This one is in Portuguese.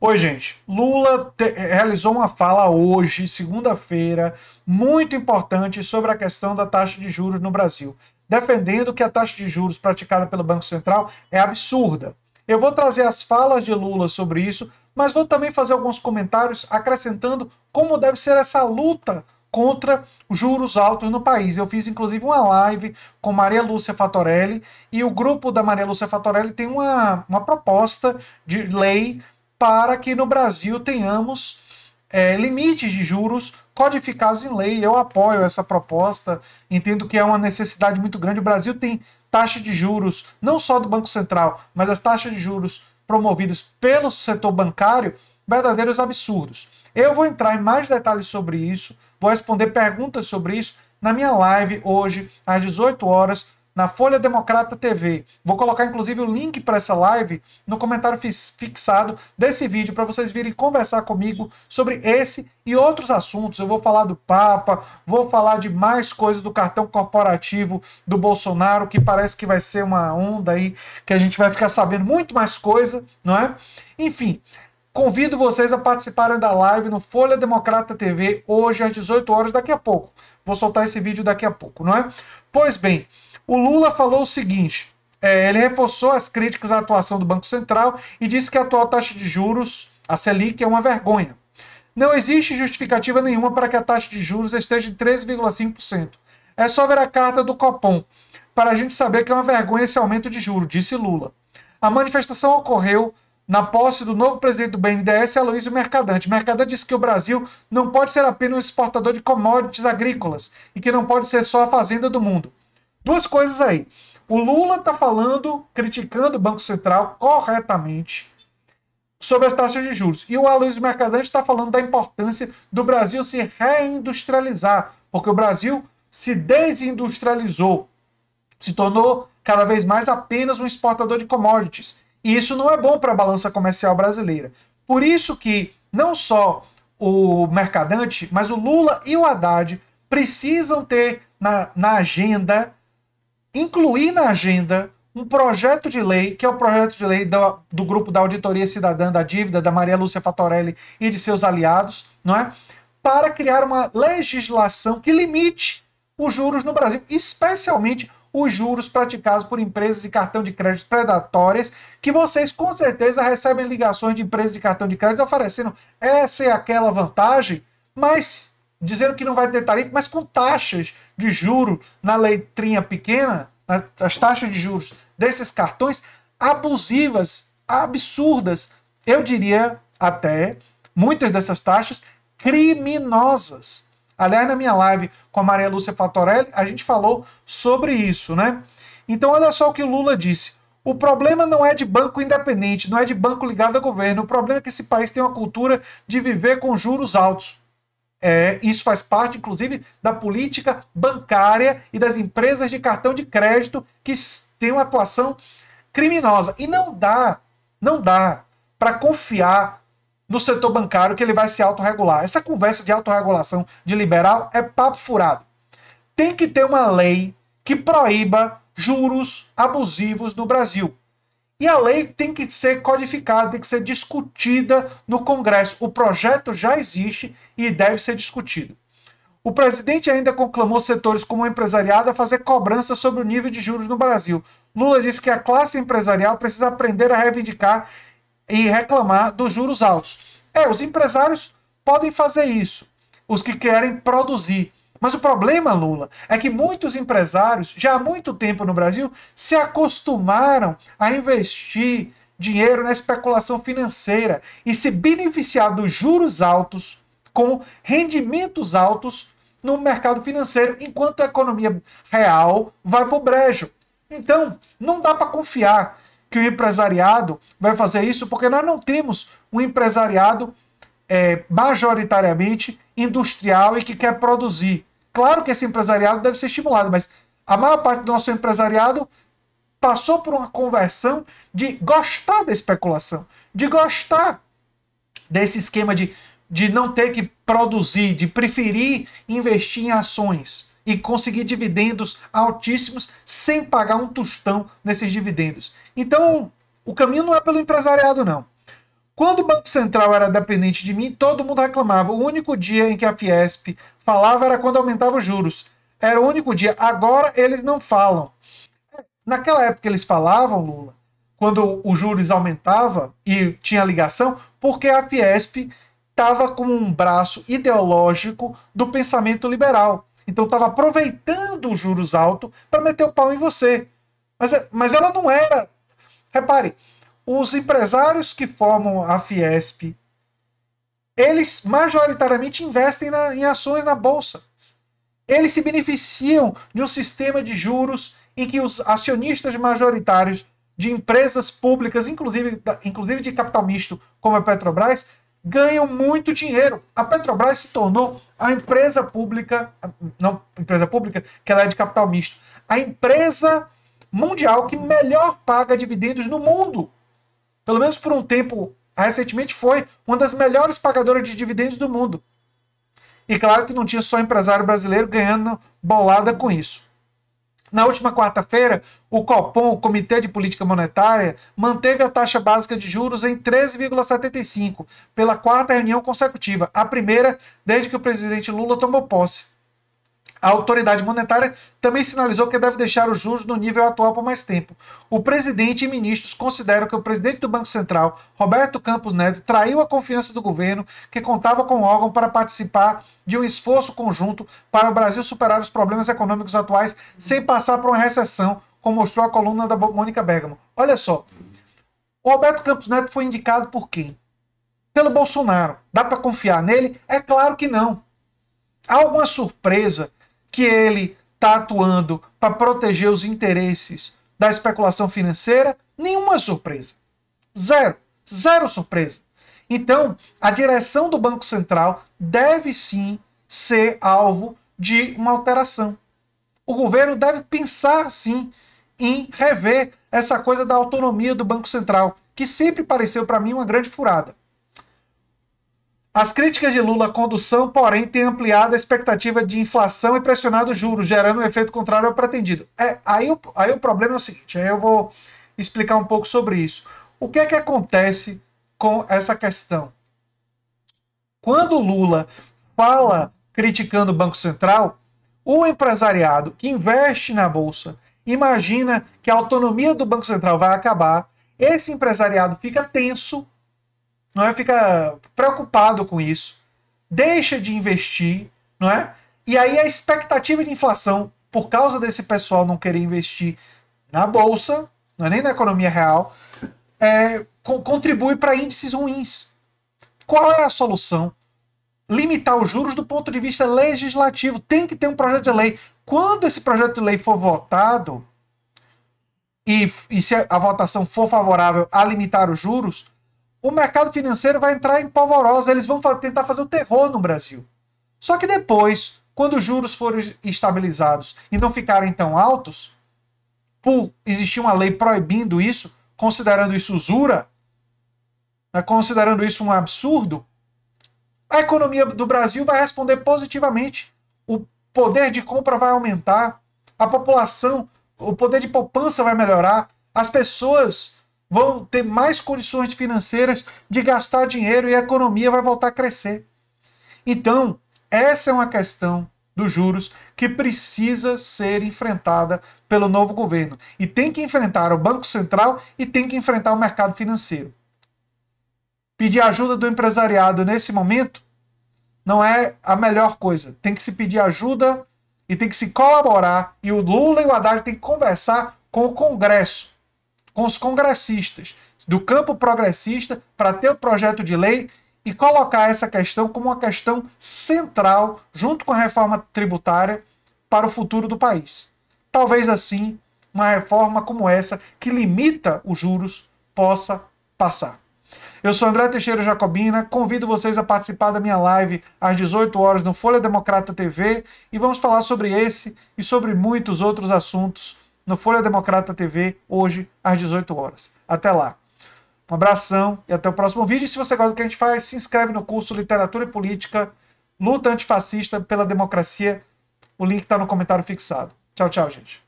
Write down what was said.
Oi, gente. Lula realizou uma fala hoje, segunda-feira, muito importante sobre a questão da taxa de juros no Brasil, defendendo que a taxa de juros praticada pelo Banco Central é absurda. Eu vou trazer as falas de Lula sobre isso, mas vou também fazer alguns comentários acrescentando como deve ser essa luta contra juros altos no país. Eu fiz inclusive uma live com Maria Lúcia Fatorelli e o grupo da Maria Lúcia Fatorelli tem uma, uma proposta de lei para que no Brasil tenhamos é, limites de juros codificados em lei. Eu apoio essa proposta, entendo que é uma necessidade muito grande. O Brasil tem taxa de juros, não só do Banco Central, mas as taxas de juros promovidas pelo setor bancário, verdadeiros absurdos. Eu vou entrar em mais detalhes sobre isso, vou responder perguntas sobre isso na minha live hoje, às 18 horas, na Folha Democrata TV. Vou colocar inclusive o link para essa live no comentário fixado desse vídeo para vocês virem conversar comigo sobre esse e outros assuntos. Eu vou falar do Papa, vou falar de mais coisas do cartão corporativo do Bolsonaro, que parece que vai ser uma onda aí que a gente vai ficar sabendo muito mais coisa, não é? Enfim, Convido vocês a participarem da live no Folha Democrata TV hoje às 18 horas daqui a pouco. Vou soltar esse vídeo daqui a pouco, não é? Pois bem, o Lula falou o seguinte: é, ele reforçou as críticas à atuação do Banco Central e disse que a atual taxa de juros, a Selic, é uma vergonha. Não existe justificativa nenhuma para que a taxa de juros esteja em 13,5%. É só ver a carta do Copom para a gente saber que é uma vergonha esse aumento de juros, disse Lula. A manifestação ocorreu na posse do novo presidente do BNDES, Aloysio Mercadante. Mercadante disse que o Brasil não pode ser apenas um exportador de commodities agrícolas e que não pode ser só a fazenda do mundo. Duas coisas aí. O Lula está falando, criticando o Banco Central corretamente sobre as taxas de juros. E o Aloysio Mercadante está falando da importância do Brasil se reindustrializar, porque o Brasil se desindustrializou, se tornou cada vez mais apenas um exportador de commodities. E isso não é bom para a balança comercial brasileira. Por isso que não só o Mercadante, mas o Lula e o Haddad precisam ter na, na agenda incluir na agenda um projeto de lei, que é o projeto de lei do, do grupo da Auditoria Cidadã da Dívida, da Maria Lúcia Fatorelli e de seus aliados, não é? Para criar uma legislação que limite os juros no Brasil, especialmente os juros praticados por empresas de cartão de crédito predatórias, que vocês com certeza recebem ligações de empresas de cartão de crédito oferecendo essa e aquela vantagem, mas dizendo que não vai ter tarifa, mas com taxas de juro na letrinha pequena, as taxas de juros desses cartões abusivas, absurdas, eu diria até muitas dessas taxas criminosas. Aliás, na minha live com a Maria Lúcia Fatorelli, a gente falou sobre isso, né? Então, olha só o que o Lula disse. O problema não é de banco independente, não é de banco ligado a governo. O problema é que esse país tem uma cultura de viver com juros altos. É, isso faz parte, inclusive, da política bancária e das empresas de cartão de crédito que têm uma atuação criminosa. E não dá, não dá para confiar no setor bancário que ele vai se autorregular. Essa conversa de autorregulação de liberal é papo furado. Tem que ter uma lei que proíba juros abusivos no Brasil. E a lei tem que ser codificada, tem que ser discutida no Congresso. O projeto já existe e deve ser discutido. O presidente ainda conclamou setores como o empresariado a fazer cobrança sobre o nível de juros no Brasil. Lula disse que a classe empresarial precisa aprender a reivindicar e reclamar dos juros altos. É, os empresários podem fazer isso, os que querem produzir. Mas o problema, Lula, é que muitos empresários, já há muito tempo no Brasil, se acostumaram a investir dinheiro na especulação financeira e se beneficiar dos juros altos com rendimentos altos no mercado financeiro, enquanto a economia real vai para o brejo. Então, não dá para confiar que o empresariado vai fazer isso, porque nós não temos um empresariado é, majoritariamente industrial e que quer produzir. Claro que esse empresariado deve ser estimulado, mas a maior parte do nosso empresariado passou por uma conversão de gostar da especulação, de gostar desse esquema de, de não ter que produzir, de preferir investir em ações e conseguir dividendos altíssimos sem pagar um tostão nesses dividendos. Então, o caminho não é pelo empresariado, não. Quando o Banco Central era dependente de mim, todo mundo reclamava. O único dia em que a Fiesp falava era quando aumentava os juros. Era o único dia. Agora eles não falam. Naquela época eles falavam, Lula, quando os juros aumentava e tinha ligação, porque a Fiesp estava com um braço ideológico do pensamento liberal. Então estava aproveitando os juros altos para meter o pau em você. Mas, é, mas ela não era. Repare, os empresários que formam a Fiesp, eles majoritariamente investem na, em ações na bolsa. Eles se beneficiam de um sistema de juros em que os acionistas majoritários de empresas públicas, inclusive, inclusive de capital misto, como a Petrobras, ganham muito dinheiro. A Petrobras se tornou a empresa pública, não empresa pública, que ela é de capital misto, a empresa mundial que melhor paga dividendos no mundo pelo menos por um tempo recentemente, foi uma das melhores pagadoras de dividendos do mundo. E claro que não tinha só empresário brasileiro ganhando bolada com isso. Na última quarta-feira, o Copom, o Comitê de Política Monetária, manteve a taxa básica de juros em 13,75 pela quarta reunião consecutiva, a primeira desde que o presidente Lula tomou posse. A autoridade monetária também sinalizou que deve deixar os juros no nível atual por mais tempo. O presidente e ministros consideram que o presidente do Banco Central, Roberto Campos Neto, traiu a confiança do governo, que contava com o órgão para participar de um esforço conjunto para o Brasil superar os problemas econômicos atuais sem passar por uma recessão, como mostrou a coluna da Mônica Bergamo. Olha só. O Roberto Campos Neto foi indicado por quem? Pelo Bolsonaro. Dá para confiar nele? É claro que não. Há alguma surpresa que ele está atuando para proteger os interesses da especulação financeira, nenhuma surpresa. Zero. Zero surpresa. Então, a direção do Banco Central deve sim ser alvo de uma alteração. O governo deve pensar sim em rever essa coisa da autonomia do Banco Central, que sempre pareceu para mim uma grande furada. As críticas de Lula à condução, porém, têm ampliado a expectativa de inflação e pressionado juros, gerando um efeito contrário ao pretendido. É, aí, o, aí o problema é o seguinte, aí eu vou explicar um pouco sobre isso. O que é que acontece com essa questão? Quando Lula fala criticando o Banco Central, o empresariado que investe na Bolsa imagina que a autonomia do Banco Central vai acabar, esse empresariado fica tenso não é? Fica preocupado com isso, deixa de investir, não é? E aí a expectativa de inflação, por causa desse pessoal não querer investir na bolsa, não é nem na economia real, é, co contribui para índices ruins. Qual é a solução? Limitar os juros do ponto de vista legislativo. Tem que ter um projeto de lei. Quando esse projeto de lei for votado, e, e se a votação for favorável a limitar os juros, o mercado financeiro vai entrar em polvorosa, eles vão tentar fazer o terror no Brasil. Só que depois, quando os juros forem estabilizados e não ficarem tão altos, por existir uma lei proibindo isso, considerando isso usura, né, considerando isso um absurdo, a economia do Brasil vai responder positivamente. O poder de compra vai aumentar, a população, o poder de poupança vai melhorar, as pessoas vão ter mais condições financeiras de gastar dinheiro e a economia vai voltar a crescer. Então, essa é uma questão dos juros que precisa ser enfrentada pelo novo governo. E tem que enfrentar o Banco Central e tem que enfrentar o mercado financeiro. Pedir ajuda do empresariado nesse momento não é a melhor coisa. Tem que se pedir ajuda e tem que se colaborar. E o Lula e o Haddad têm que conversar com o Congresso com os congressistas do campo progressista para ter o projeto de lei e colocar essa questão como uma questão central, junto com a reforma tributária, para o futuro do país. Talvez assim, uma reforma como essa, que limita os juros, possa passar. Eu sou André Teixeira Jacobina, convido vocês a participar da minha live às 18 horas no Folha Democrata TV e vamos falar sobre esse e sobre muitos outros assuntos no Folha Democrata TV, hoje, às 18 horas. Até lá. Um abração e até o próximo vídeo. E se você gosta do que a gente faz, se inscreve no curso Literatura e Política, Luta Antifascista pela Democracia. O link está no comentário fixado. Tchau, tchau, gente.